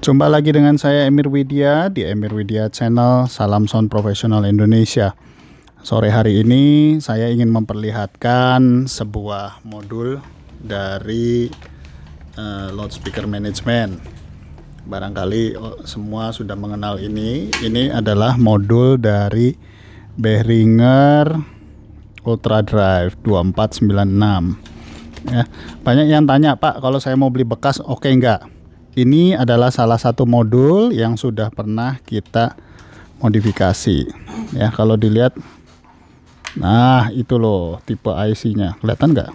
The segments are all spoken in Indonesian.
Jumpa lagi dengan saya Emir Widya di Emir Widya Channel Salam Sound Profesional Indonesia. Sore hari ini saya ingin memperlihatkan sebuah modul dari uh, eh, loudspeaker management. Barangkali oh, semua sudah mengenal ini. Ini adalah modul dari Behringer Ultra Drive 2496. Ya, banyak yang tanya, "Pak, kalau saya mau beli bekas oke okay enggak?" Ini adalah salah satu modul yang sudah pernah kita modifikasi. Ya, kalau dilihat nah itu loh tipe IC-nya. Kelihatan nggak?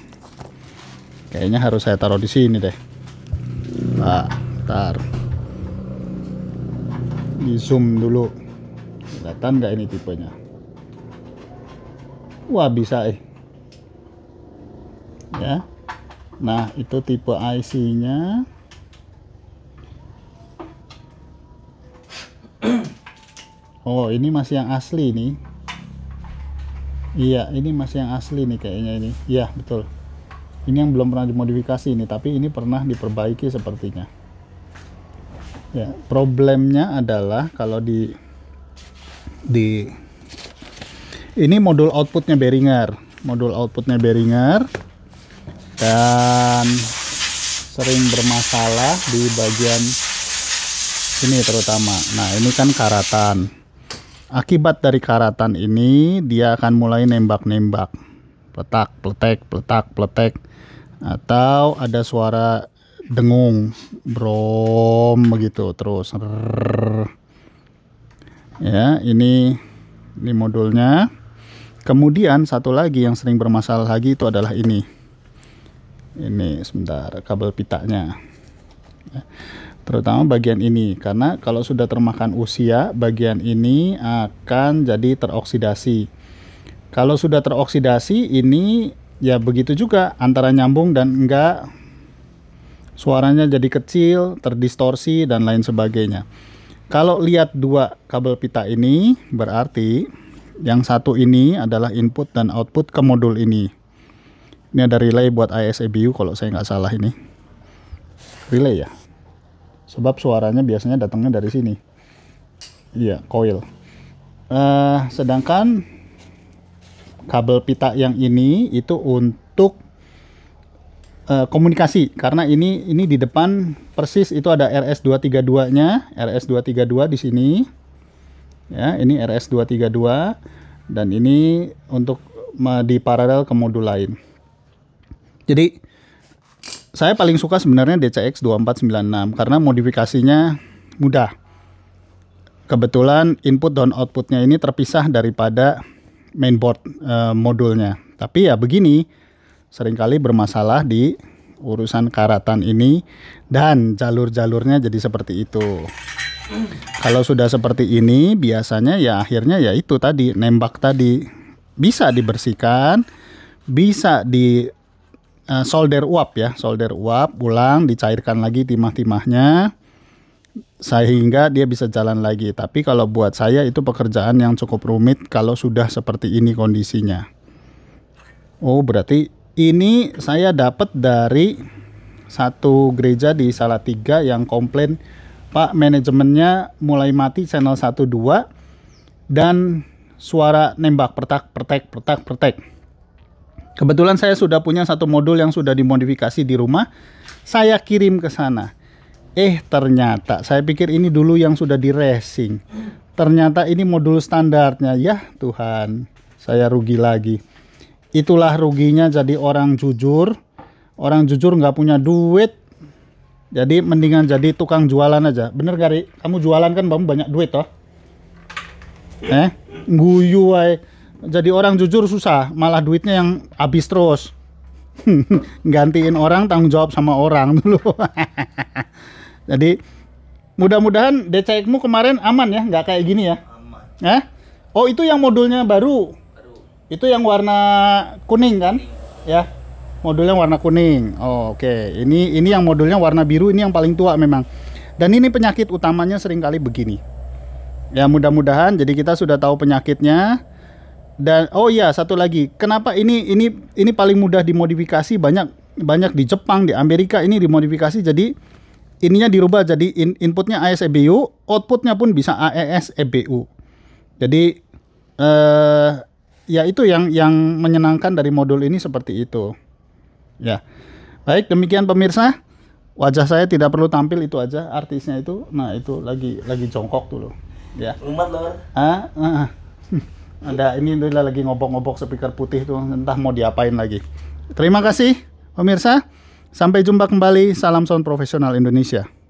Kayaknya harus saya taruh di sini deh. Nah, ntar. Di zoom dulu. Kelihatan nggak ini tipenya? Wah, bisa eh. Ya. Nah, itu tipe IC-nya. oh ini masih yang asli nih iya ini masih yang asli nih kayaknya ini iya betul ini yang belum pernah dimodifikasi nih, tapi ini pernah diperbaiki sepertinya ya problemnya adalah kalau di di ini modul outputnya Beringer modul outputnya Beringer dan sering bermasalah di bagian ini terutama nah ini kan karatan Akibat dari karatan ini, dia akan mulai nembak-nembak. Peletak, peletek, peletak, peletek. Atau ada suara dengung, brom begitu terus. Rrr. Ya, ini ini modulnya. Kemudian satu lagi yang sering bermasalah lagi itu adalah ini. Ini sebentar kabel pitanya terutama bagian ini karena kalau sudah termakan usia bagian ini akan jadi teroksidasi kalau sudah teroksidasi ini ya begitu juga antara nyambung dan enggak suaranya jadi kecil terdistorsi dan lain sebagainya kalau lihat dua kabel pita ini berarti yang satu ini adalah input dan output ke modul ini ini ada relay buat ISABU e kalau saya nggak salah ini relay ya sebab suaranya biasanya datangnya dari sini iya coil uh, eh, sedangkan kabel pita yang ini itu untuk uh, komunikasi karena ini ini di depan persis itu ada RS232 nya RS232 di sini ya ini RS232 dan ini untuk di paralel ke modul lain jadi saya paling suka sebenarnya DCX 2496 karena modifikasinya mudah. Kebetulan input dan outputnya ini terpisah daripada mainboard e, modulnya. Tapi ya begini, seringkali bermasalah di urusan karatan ini dan jalur-jalurnya jadi seperti itu. Kalau sudah seperti ini biasanya ya akhirnya ya itu tadi nembak tadi bisa dibersihkan, bisa di Eh, solder uap ya, solder uap, ulang dicairkan lagi timah-timahnya sehingga dia bisa jalan lagi. Tapi kalau buat saya itu pekerjaan yang cukup rumit kalau sudah seperti ini kondisinya. Oh, berarti ini saya dapat dari satu gereja di Salatiga yang komplain Pak manajemennya mulai mati channel 12 dan suara nembak pertak pertek pertak pertek. Kebetulan saya sudah punya satu modul yang sudah dimodifikasi di rumah. Saya kirim ke sana. Eh ternyata saya pikir ini dulu yang sudah di racing. Ternyata ini modul standarnya. Ya Tuhan, saya rugi lagi. Itulah ruginya jadi orang jujur. Orang jujur nggak punya duit. Jadi mendingan jadi tukang jualan aja. Bener Gari, kamu jualan kan kamu banyak duit toh? Eh, Nguyu wae jadi orang jujur susah malah duitnya yang habis terus gantiin orang tanggung jawab sama orang dulu jadi mudah-mudahan DCX-mu kemarin aman ya nggak kayak gini ya aman. Eh? oh itu yang modulnya baru. baru itu yang warna kuning kan kuning. ya modulnya warna kuning oh, oke okay. ini ini yang modulnya warna biru ini yang paling tua memang dan ini penyakit utamanya seringkali begini ya mudah-mudahan jadi kita sudah tahu penyakitnya dan oh ya satu lagi, kenapa ini ini ini paling mudah dimodifikasi banyak banyak di Jepang di Amerika ini dimodifikasi jadi ininya dirubah jadi in, inputnya ASEBU, outputnya pun bisa AES-EBU. Jadi eh, ya itu yang yang menyenangkan dari modul ini seperti itu. Ya. Baik, demikian pemirsa. Wajah saya tidak perlu tampil itu aja artisnya itu. Nah, itu lagi lagi jongkok dulu. Ya. Umat loh Ah, ah. ah. ada ini bila lagi ngobok-ngobok speaker putih tuh entah mau diapain lagi terima kasih pemirsa sampai jumpa kembali salam sound profesional Indonesia